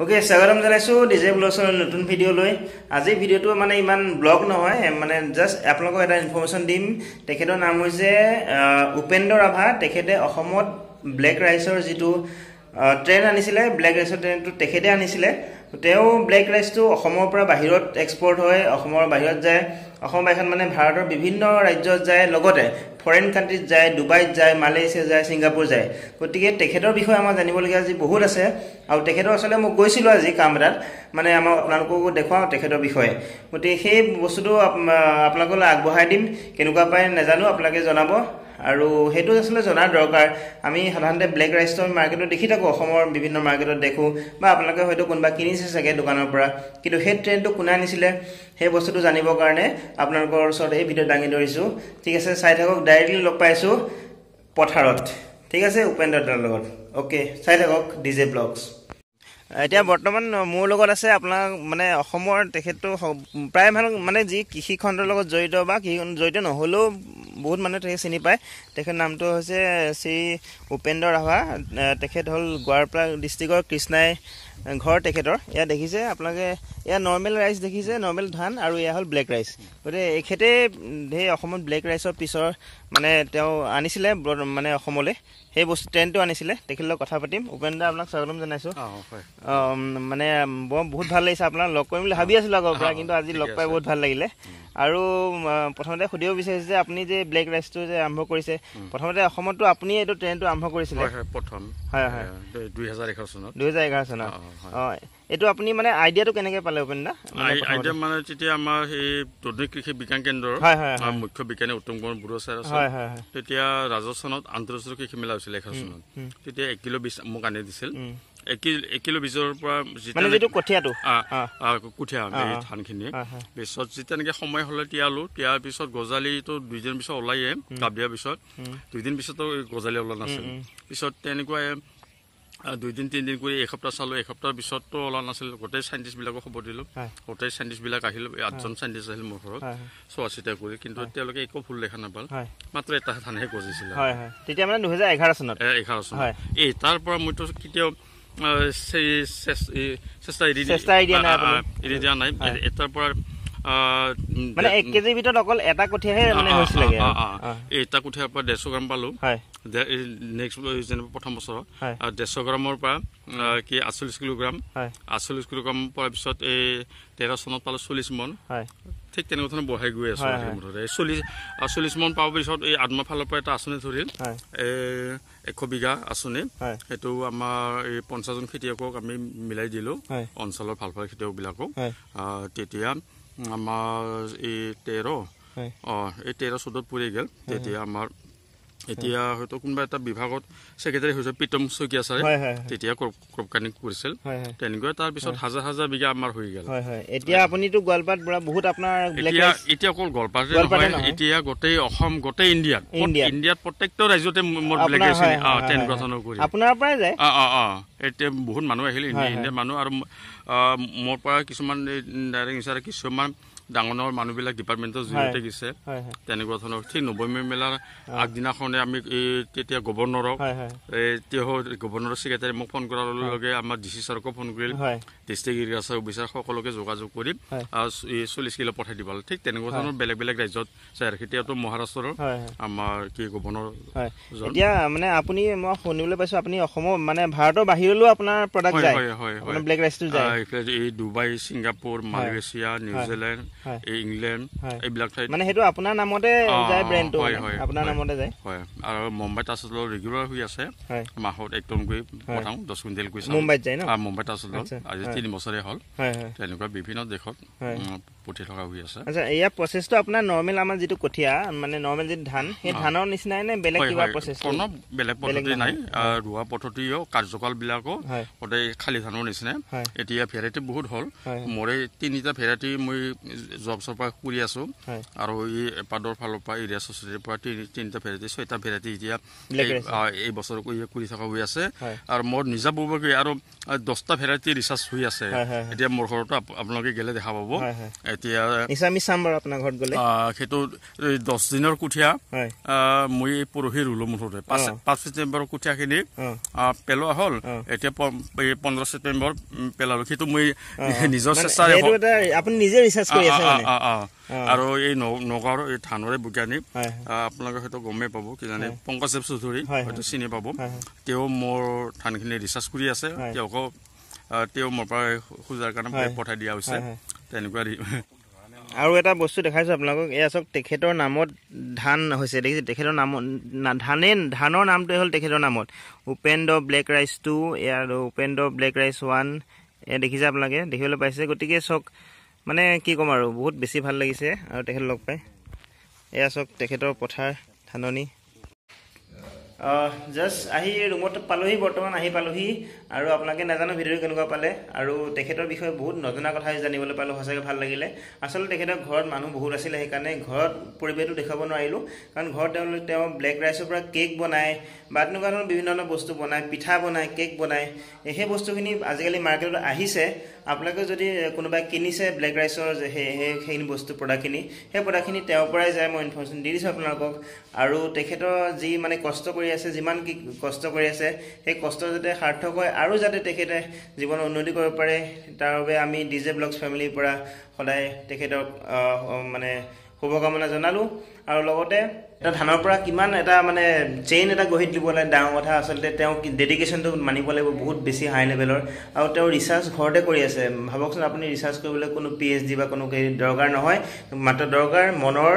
okay স্বাগতম জানাইছোঁ DJ ব্লগছৰ নতুন ভিডিঅ'লৈ আজিৰ ভিডিঅ'টো মানে ইমান ব্লগ নহয় মানে জাষ্ট আপোনালোকক এটা ইনফৰ্মেশ্যন দিম তেখেতৰ নাম হৈছে উপেন্দ্ৰ ৰাভা তেখেতে অসমত ব্লেক ৰাইচৰ যিটো ট্ৰেইন আনিছিলে ব্লেক ৰাইচৰ ট্ৰেইনটো তেখেতে আনিছিলে তেওঁ ব্লেক ৰাইচটো অসমৰ পৰা বাহিৰত এক্সপৰ্ট হয় অসমৰ বাহিৰত যায় অসমৰ বাহিৰত মানে ভাৰতৰ বিভিন্ন ৰাজ্যত যায় লগতে ফৰেইন কাণ্ট্ৰিত যায় ডুবাইত যায় মালয়েছিয়া যায় ছিংগাপুৰ যায় গতিকে তেখেতৰ বিষয়ে আমাৰ জানিবলগীয়া আজি বহুত আছে আৰু তেখেতৰ আচলতে মই গৈছিলোঁ আজি কাম এটাত মানে আমাক আপোনালোককো দেখুৱাওঁ তেখেতৰ বিষয়ে গতিকে সেই বস্তুটো আপোনালোকলৈ আগবঢ়াই দিম কেনেকুৱা পায় নাজানো আপোনালোকে জনাব আৰু সেইটো আচলতে জনাৰ দৰকাৰ আমি সাধাৰণতে ব্লেক ৰাইচটো আমি মাৰ্কেটত দেখি থাকোঁ অসমৰ বিভিন্ন মাৰ্কেটত দেখোঁ বা আপোনালোকে হয়তো কোনোবা কিনিছে চাগে দোকানৰ পৰা কিন্তু সেই ট্ৰেণ্ডটো কোনে আনিছিলে সেই বস্তুটো জানিবৰ কাৰণে আপোনালোকৰ ওচৰত এই ভিডিঅ' দাঙি ধৰিছোঁ ঠিক আছে চাই থাকক ডাইৰেক্টলি লগ পাইছোঁ পথাৰত ঠিক আছে উপেন্দ্ৰ উপেন্দ্ৰদাৰ লগত অ'কে চাই থাকক ডি জে ব্লগছ এতিয়া বৰ্তমান মোৰ লগত আছে আপোনাক মানে অসমৰ তেখেতটো প্ৰায় ভাল মানে যি কৃষিখণ্ডৰ লগত জড়িত বা কৃষি জড়িত নহ'লেও বহুত মানুহে তেখেত চিনি পায় তেখেত নামটো হৈছে শ্ৰী উপেন্দ্ৰ ৰাভা তেখেত হ'ল গোৱালপাৰা ডিষ্ট্ৰিক্টৰ কৃষ্ণাই ঘৰ তেখেতৰ এয়া দেখিছে আপোনালোকে এয়া নৰ্মেল ৰাইচ দেখিছে নৰ্মেল ধান আৰু এয়া হ'ল ব্লেক ৰাইচ গতিকে এখেতে সেই অসমত ব্লেক ৰাইচৰ পিছৰ মানে তেওঁ আনিছিলে মানে অসমলৈ সেই বস্তু ট্ৰেইনটো আনিছিলে তেখেতৰ লগত কথা পাতিম উপেন দা আপোনাক স্বাগতম জনাইছোঁ মানে বৰ বহুত ভাল লাগিছে আপোনাক লগ কৰিম বুলি ভাবি আছিলোঁ আগৰ পৰা কিন্তু আজি লগ পাই বহুত ভাল লাগিলে আৰু প্ৰথমতে সুধিব বিচাৰিছোঁ যে আপুনি যে ব্লেক ৰাইচটো যে আৰম্ভ কৰিছে প্ৰথমতে অসমতো আপুনি এইটো ট্ৰেইনটো আৰম্ভ কৰিছিলে প্ৰথম হয় হয় দুই এঘাৰ চনত দুহেজাৰ এঘাৰ চনত এইটো আপুনি মানে আইডিয়াটো কেনেকে পালে উপেন্দা আইডিয়া মানে তেতিয়া আমাৰ সেই আধুনিক কৃষি বিজ্ঞান কেন্দ্ৰৰ মুখ্য বিজ্ঞানী উত্তম কুমাৰ বুৰ ছাৰ আছে তেতিয়া ৰাজস্থানত আন্তঃৰাষ্ট্ৰীয় কৃষি মেলা হৈছিল এখাচনত তেতিয়া এক কিলো বীজ মোক আনি দিছিল সময় হলে তিয়ালো তিয়াৰ পিছত গজালিটো দুইদিন পিছত ওলাই গাব দিয়াৰ পিছত দুইদিন পিছতো গজালি ওলোৱা নাছিল পিছত তেনেকুৱা দুদিন তিনিদিন কৰি এসপ্তাহ চালোঁ এসপ্তাহৰ পিছতো ওলোৱা নাছিল গোটেই চাইণ্টিষ্টবিলাকো খবৰ দিলোঁ গোটেই চাইণ্টিষ্টবিলাক আহিল আঠজন চাইণ্টিষ্ট আহিল মোৰ ঘৰত চোৱা চিতা কৰি কিন্তু তেওঁলোকে একো ভুল দেখা নাপাল মাত্ৰ এটা ধানহে গজিছিল তেতিয়া মানে দুহেজাৰ এঘাৰ চনত এঘাৰ চনত এই তাৰ পৰা মইতো কেতিয়াও চেষ্টা এৰি এৰি দিয়া নাই এটাৰ পৰা মানে এক কেজিৰ ভিতৰত অকল এটা কঠীয়াহে এটা কঠীয়াৰ পৰা ডেৰশ গ্ৰাম পালো নেক্সট প্ৰথম বছৰত ডেৰশ গ্ৰামৰ পৰা কি আঠচল্লিছ কিলোগ্ৰাম আঠচল্লিছ কিলোগ্ৰাম পৰাৰ পিছত এই তেৰ চনত পালো চল্লিছ মন ঠিক তেনেকুৱা ধৰণে বঢ়াই গৈ আছে মুঠতে চল্লিছ চল্লিছ মন পোৱাৰ পিছত এই আদমা ফালৰ পৰা এটা আঁচনি ধৰিল এশ বিঘা আঁচনি সেইটো আমাৰ এই পঞ্চাছজন খেতিয়কক আমি মিলাই দিলোঁ অঞ্চলৰ ভাল ভাল খেতিয়কবিলাকক তেতিয়া আমাৰ এই তেৰ অঁ এই তেৰ চৈধ্যত পৰি গ'ল তেতিয়া আমাৰ এতিয়া হয়তো কোনোবা এটা বিভাগত ছেক্ৰেটাৰী হৈছে প্ৰীতম শইকীয়া ছাৰে তেতিয়া ক্ৰপ কানি কৰিছিল তেনেকুৱা তাৰপিছত হাজাৰ হাজাৰ বিঘা আমাৰ হৈ গ'ল এতিয়া আপুনিতো গোৱালপাত বহুত আপোনাৰ এতিয়া এতিয়া অকল গোৱালপাতে নহয় এতিয়া গোটেই অসম গোটেই ইণ্ডিয়াত ইণ্ডিয়াত প্ৰত্যেকটো ৰাজ্যতে মোৰ ব্লেক আছে তেনেকুৱা ধৰণৰ কৰি আপোনাৰ পৰাই যায় অঁ অঁ অঁ এতিয়া বহুত মানুহ আহিল ইণ্ডিয়াৰ মানুহ আৰু মোৰ পৰা কিছুমান ডাইৰেক্ট ইছাৰে কিছুমান ডাঙৰ মানুহবিলাক ডিপাৰ্টমেণ্টৰ জৰিয়তে গৈছে তেনেকুৱা ধৰণৰ ঠিক নৱমী মেলাৰ আগদিনাখনে আমি এই তেতিয়া গভৰ্ণৰক এতিয়া গভৰ্ণৰ ছেক্ৰেটাৰী মোক ফোন কৰাৰ লগে লগে আমাৰ ডি চি ছাৰকো ফোন কৰিল ডিষ্ট্ৰিক্ট ইৰিগেশ্যন অফিচাৰ সকলোকে যোগাযোগ কৰিম আৰু চল্লিছ কিলো পঠাই দিব ঠিক তেনেকুৱা ধৰণৰ বেলেগ বেলেগ ৰাজ্যত চাৰ সেতিয়াতো মহাৰাষ্ট্ৰৰ আমাৰ কি গৱৰ্ণৰ এতিয়া মানে আপুনি মই শুনিবলৈ পাইছোঁ আপুনি অসমৰ মানে ভাৰতৰ বাহিৰলৈও আপোনাৰ প্ৰডাক্ট হয় হয় হয় Dubai Singapore Malaysia New Zealand England এইবিলাক ঠাইত মানে সেইটো আপোনাৰ নামতে যায় ব্ৰেণ্ডটো হয় হয় আপোনাৰ নামতে যায় হয় আৰু মুম্বাই টাচলৰ ৰেগুলাৰ হৈ আছে মাহত এক টন গৈ পঠাওঁ দহ কুইণ্টেল কৰি মুম্বাইত যায় ন মুম্বাই টাচলৰ আজি তিনি বছৰে হ'ল তেনেকুৱা বিভিন্ন দেশত পুঠি থকা হৈ আছে আচ্ছা ইয়াৰ প্ৰচেছটো আপোনাৰ নৰ্মেল আমাৰ যিটো কঠীয়া মানে নৰ্মেল যিটো ধান সেই ধানৰ নিচিনাই নে বেলেগ কিবা প্ৰচেছ কোনো বেলেগ পদ্ধতি নাই ৰোৱা পদ্ধতিও কাৰ্যকালবিলাকো সদায় খালি ধানৰ নিচিনাই এতিয়া ভেৰাইটি বহুত হ'ল মোৰ এই তিনিটা ভেৰাইটি মই জবছৰ পৰা কৰি আছোঁ আৰু এই এপাদৰ ফালৰ পৰা এৰিয়া ছচাইটিৰ পৰা তিনিটা ভেৰাইটি ছয়টা ভেৰাইটি এতিয়া এই বছৰ কৰি থকা হৈ আছে আৰু মোৰ নিজা বৌবাকী আৰু দহটা ভেৰাইটি ৰিচাৰ্জ হৈ আছে এতিয়া মোৰ ঘৰতো আপোনালোকে গেলে দেখা পাব এতিয়া নিচামিছ চাম্বাৰ আপোনাৰ ঘৰত গ'লে সেইটো দহ দিনৰ কঠীয়া মই পৰহি ৰুলো মুঠতে পাঁচ ছেপ্টেম্বৰৰ কঠীয়াখিনি পেলোৱা হ'ল এতিয়া পোন্ধৰ ছেপ্টেম্বৰ পেলালো সেইটো মই নিজৰ চেষ্টাৰে আপুনি নিজে ৰিচাৰ্জ কৰি আছে আৰু এই নগাঁৱৰ এই থানৰে বৈজ্ঞানিক আপোনালোকে হয়তো গমেই পাব কিজানি পংকজেৱ চৌধুৰী হয়তো চিনি পাব তেওঁ মোৰ থানখিনি ৰিচাৰ্জ কৰি আছে তেওঁকো তেওঁ মোৰ পৰা সোজাৰ কাৰণে পঠাই দিয়া হৈছে তেনেকুৱা আৰু এটা বস্তু দেখাইছোঁ আপোনালোকক এয়া চাওক তেখেতৰ নামত ধান হৈছে দেখিছে তেখেতৰ নামত ধানে ধানৰ নামটোৱে হ'ল তেখেতৰ নামত উপেন্দ্ৰ ব্লেক ৰাইচ টু আৰু উপেন্দ্ৰ ব্লেক ৰাইচ ওৱান এয়া দেখিছে আপোনালোকে দেখিবলৈ পাইছে গতিকে চাওক মানে কি ক'ম আৰু বহুত বেছি ভাল লাগিছে আৰু তেখেত লগ পাই এয়া চাওক তেখেতৰ পথাৰ ধাননি জাষ্ট আহি ৰুমত পালোহি বৰ্তমান আহি পালোহি আৰু আপোনালোকে নাজানো ভিডিঅ'টো কেনেকুৱা পালে আৰু তেখেতৰ বিষয়ে বহুত নজনা কথা জানিবলৈ পালোঁ সঁচাকৈ ভাল লাগিলে আচলতে তেখেতৰ ঘৰত মানুহ বহুত আছিলে সেইকাৰণে ঘৰত পৰিৱেশটো দেখুৱাব নোৱাৰিলোঁ কাৰণ ঘৰত তেওঁলোকে তেওঁ ব্লেক ৰাইচৰ পৰা কেক বনায় বা তেনেকুৱা ধৰণৰ বিভিন্ন ধৰণৰ বস্তু বনায় পিঠা বনায় কেক বনায় সেই বস্তুখিনি আজিকালি মাৰ্কেটত আহিছে আপোনালোকে যদি কোনোবাই কিনিছে ব্লেক ৰাইচৰ যে সেই সেই সেইখিনি বস্তু প্ৰডাক্টখিনি সেই প্ৰডাক্টখিনি তেওঁৰ পৰাই যায় মই ইনফৰ্মেশ্যন দি দিছোঁ আপোনালোকক আৰু তেখেতৰ যি মানে কষ্ট কৰি আছে যিমান কি কষ্ট কৰি আছে সেই কষ্ট যাতে সাৰ্থক হয় আৰু যাতে তেখেতে জীৱনৰ উন্নতি কৰিব পাৰে তাৰ বাবে আমি ডি জে ব্লগছ ফেমিলিৰ পৰা সদায় তেখেতক মানে শুভকামনা জনালোঁ আৰু লগতে এটা ধানৰ পৰা কিমান এটা মানে চেইন এটা গঢ়ি তুলিব লাগে ডাঙৰ কথা আচলতে তেওঁ ডেডিকেশ্যনটো মানিব লাগিব বহুত বেছি হাই লেভেলৰ আৰু তেওঁ ৰিচাৰ্জ ঘৰতে কৰি আছে ভাবকচোন আপুনি ৰিচাৰ্জ কৰিবলৈ কোনো পি এইচ ডি বা কোনো দৰকাৰ নহয় মাত্ৰ দৰকাৰ মনৰ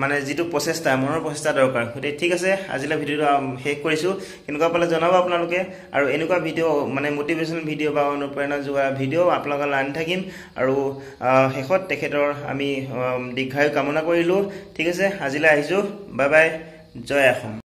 মানে যিটো প্ৰচেষ্টা মনৰ প্ৰচেষ্টা দৰকাৰ গতিকে ঠিক আছে আজিলৈ ভিডিঅ'টো শেষ কৰিছোঁ কেনেকুৱা পালে জনাব আপোনালোকে আৰু এনেকুৱা ভিডিঅ' মানে মটিভেশ্যনেল ভিডিঅ' বা অনুপ্ৰেৰণা যোগোৱা ভিডিঅ' আপোনালোকৰ আনি থাকিম আৰু শেষত তেখেতৰ আমি দীৰ্ঘায়ু কামনা কৰিলোঁ ঠিক আছে আজিলৈ আহিছোঁ বাই জয় অসম